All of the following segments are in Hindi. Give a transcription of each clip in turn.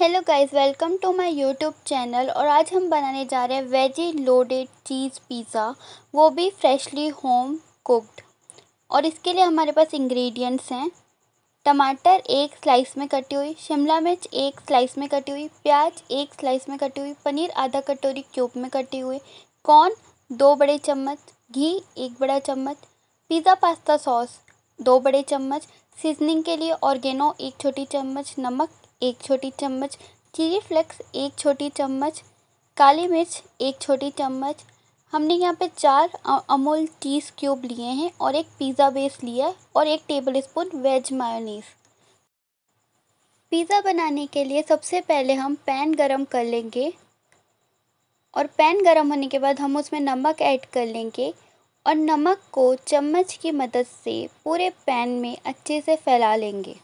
hello guys welcome to my YouTube channel और आज हम बनाने जा रहे हैं वेजी लोडेड चीज़ पिज़्ज़ा वो भी फ्रेशली होम कुक्ड और इसके लिए हमारे पास इंग्रेडिएंट्स हैं टमाटर एक स्लाइस में कटी हुई शिमला मिर्च एक स्लाइस में कटी हुई प्याज एक स्लाइस में कटी हुई पनीर आधा कटोरी क्यूब में कटी हुई कॉर्न दो बड़े चम्मच घी एक बड़ा चम्मच पिज़्ज़ा पास्ता सॉस दो बड़े चम्मच सीजनिंग के लिए ऑर्गेनो एक छोटी चम्मच नमक एक छोटी चम्मच चिली फ्लेक्स एक छोटी चम्मच काली मिर्च एक छोटी चम्मच हमने यहाँ पे चार अमूल चीज़ क्यूब लिए हैं और एक पिज़्ज़ा बेस लिया और एक tablespoon veg mayonnaise pizza बनाने के लिए सबसे पहले हम पैन गरम कर लेंगे और पैन गरम होने के बाद हम उसमें नमक ऐड कर लेंगे और नमक को चम्मच की मदद से पूरे पैन में अच्छे से फैला लेंगे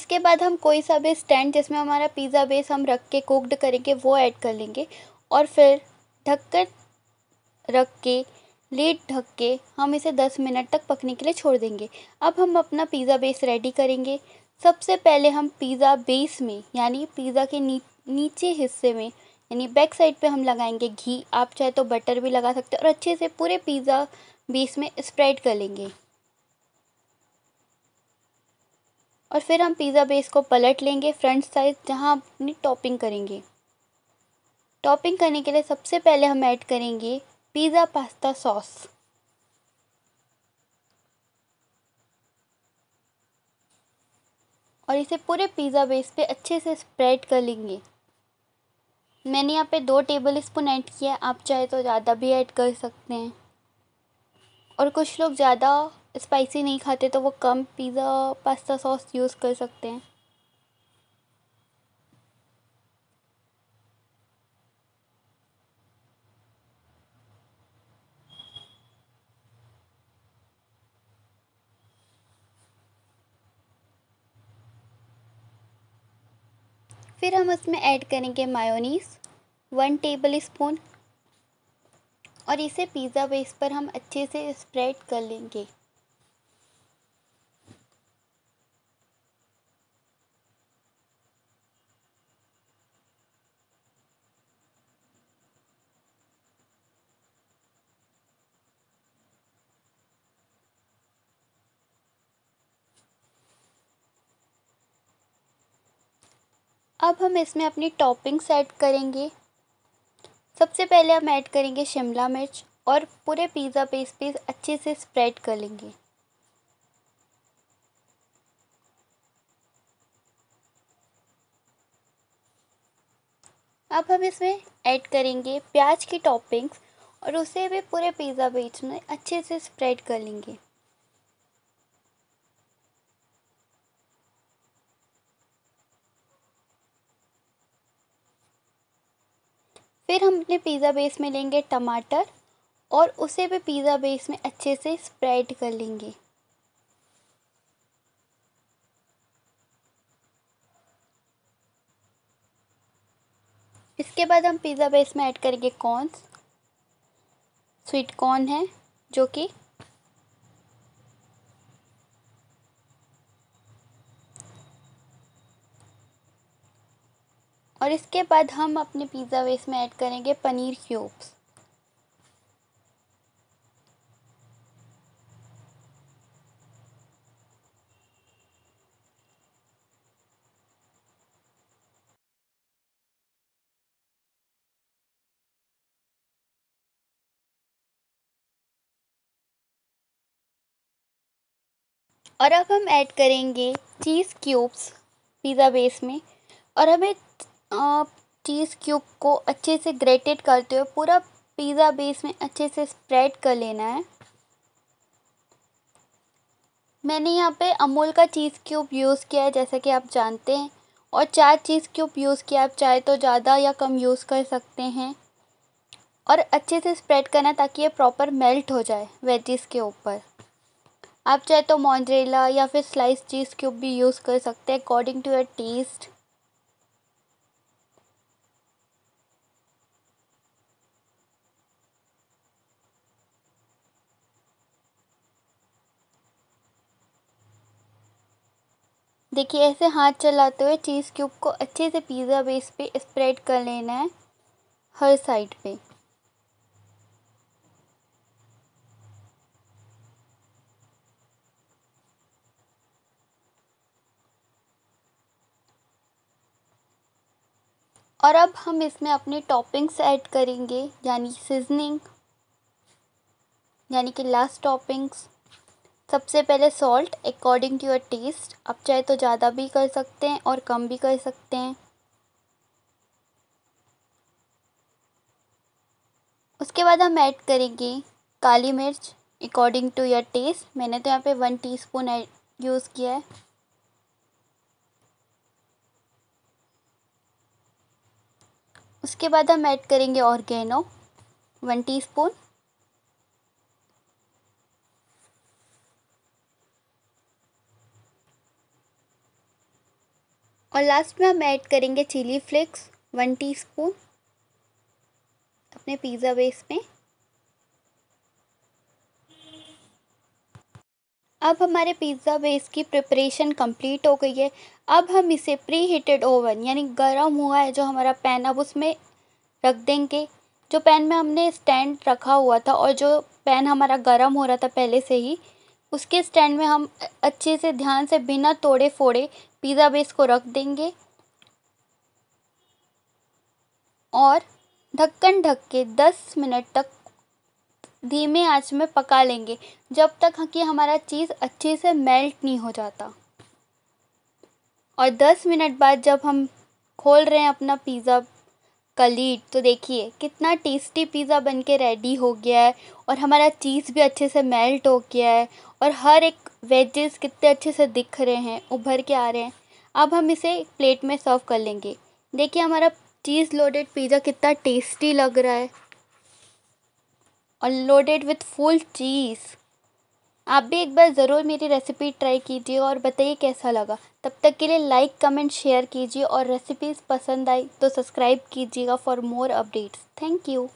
उसके बाद हम कोई सा भी स्टैंड जिसमें हमारा पिज़्ज़ा बेस हम रख के कुकड करेंगे वो ऐड कर लेंगे और फिर ढक्कन रख के लेट ढक के हम इसे दस मिनट तक पकने के लिए छोड़ देंगे अब हम अपना पिज़्ज़ा बेस रेडी करेंगे सबसे पहले हम पिज़्ज़ा बेस में यानी पिज़्ज़ा के नी, नीचे हिस्से में यानी बैक साइड पे हम लगाएंगे घी आप चाहे तो बटर भी लगा सकते हो और अच्छे से पूरे पिज़्ज़ा बेस में स्प्रेड कर लेंगे और फिर हम पिज़्ज़ा बेस को पलट लेंगे फ्रंट साइज जहाँ अपनी टॉपिंग करेंगे टॉपिंग करने के लिए सबसे पहले हम ऐड करेंगे पिज़्ज़ा पास्ता सॉस और इसे पूरे पिज़्ज़ा बेस पे अच्छे से स्प्रेड कर लेंगे मैंने यहाँ पे दो टेबल स्पून ऐड किया आप चाहे तो ज़्यादा भी ऐड कर सकते हैं और कुछ लोग ज़्यादा स्पाइसी नहीं खाते तो वो कम पिज़्ज़ा पास्ता सॉस यूज़ कर सकते हैं फिर हम उसमें ऐड करेंगे मायोनीस वन टेबल स्पून और इसे पिज़्ज़ा बेस पर हम अच्छे से स्प्रेड कर लेंगे अब हम इसमें अपनी टॉपिंग्स ऐड करेंगे सबसे पहले हम ऐड करेंगे शिमला मिर्च और पूरे पिज़्ज़ा पेस्ट पे अच्छे से स्प्रेड कर लेंगे अब हम इसमें ऐड करेंगे प्याज की टॉपिंग्स और उसे भी पूरे पिज़्ज़ा बेच में अच्छे से स्प्रेड कर लेंगे फिर हम अपने पिज़्ज़ा बेस में लेंगे टमाटर और उसे भी पिज़्ज़ा बेस में अच्छे से स्प्रेड कर लेंगे इसके बाद हम पिज़्ज़ा बेस में ऐड करेंगे कॉर्न स्वीट कॉर्न है जो कि और इसके बाद हम अपने पिज़्ज़ा वेस में ऐड करेंगे पनीर क्यूब्स और अब हम ऐड करेंगे चीज़ क्यूब्स पिज़्ज़ा बेस में और हमें चीज़ क्यूब को अच्छे से ग्रेटेड करते हुए पूरा पिज़्ज़ा बेस में अच्छे से स्प्रेड कर लेना है मैंने यहाँ पे अमूल का चीज़ क्यूब यूज़ किया है जैसा कि आप जानते हैं और चार चीज़ क्यूब यूज़ किया आप चाहे तो ज़्यादा या कम यूज़ कर सकते हैं और अच्छे से स्प्रेड करना ताकि ये प्रॉपर मेल्ट हो जाए वेजिस के ऊपर आप चाहे तो मोजरेला या फिर स्लाइस चीज़ क्यूब भी यूज़ कर सकते हैं अकॉर्डिंग टू योर टेस्ट देखिए ऐसे हाथ चलाते हुए चीज़ क्यूब को अच्छे से पिज़्ज़ा बेस पे स्प्रेड कर लेना है हर साइड पे और अब हम इसमें अपने टॉपिंग्स ऐड करेंगे यानी सीजनिंग यानी कि लास्ट टॉपिंग्स सबसे पहले salt according to your taste आप चाहे तो ज़्यादा भी कर सकते हैं और कम भी कर सकते हैं उसके बाद हम ऐड करेंगे काली मिर्च अकॉर्डिंग टू योर टेस्ट मैंने तो यहाँ पे वन टीस्पून यूज़ किया है उसके बाद हम ऐड करेंगे ऑर्गेनो वन टीस्पून और लास्ट में हम ऐड करेंगे चिली फ्लेक्स वन टीस्पून अपने पिज़्ज़ा बेस में अब हमारे पिज़्ज़ा बेस की प्रिपरेशन कंप्लीट हो गई है अब हम इसे प्री हीटेड ओवन यानी गर्म हुआ है जो हमारा पैन अब उसमें रख देंगे जो पैन में हमने स्टैंड रखा हुआ था और जो पैन हमारा गर्म हो रहा था पहले से ही उसके स्टैंड में हम अच्छे से ध्यान से बिना तोड़े फोड़े पिज़्ज़ा बेस को रख देंगे और ढक्कन ढक के दस मिनट तक धीमे आंच में पका लेंगे जब तक कि हमारा चीज़ अच्छे से मेल्ट नहीं हो जाता और दस मिनट बाद जब हम खोल रहे हैं अपना पिज़्ज़ा कलीड तो देखिए कितना टेस्टी पिज़्ज़ा बन के रेडी हो गया है और हमारा चीज़ भी अच्छे से मेल्ट हो गया है और हर एक वेजेस कितने अच्छे से दिख रहे हैं उभर के आ रहे हैं अब हम इसे प्लेट में सर्व कर लेंगे देखिए हमारा चीज़ लोडेड पिज़्ज़ा कितना टेस्टी लग रहा है और लोडेड विथ फुल चीज़ आप भी एक बार ज़रूर मेरी रेसिपी ट्राई कीजिए और बताइए कैसा लगा तब तक के लिए लाइक कमेंट शेयर कीजिए और रेसिपीज़ पसंद आई तो सब्सक्राइब कीजिएगा for more updates thank you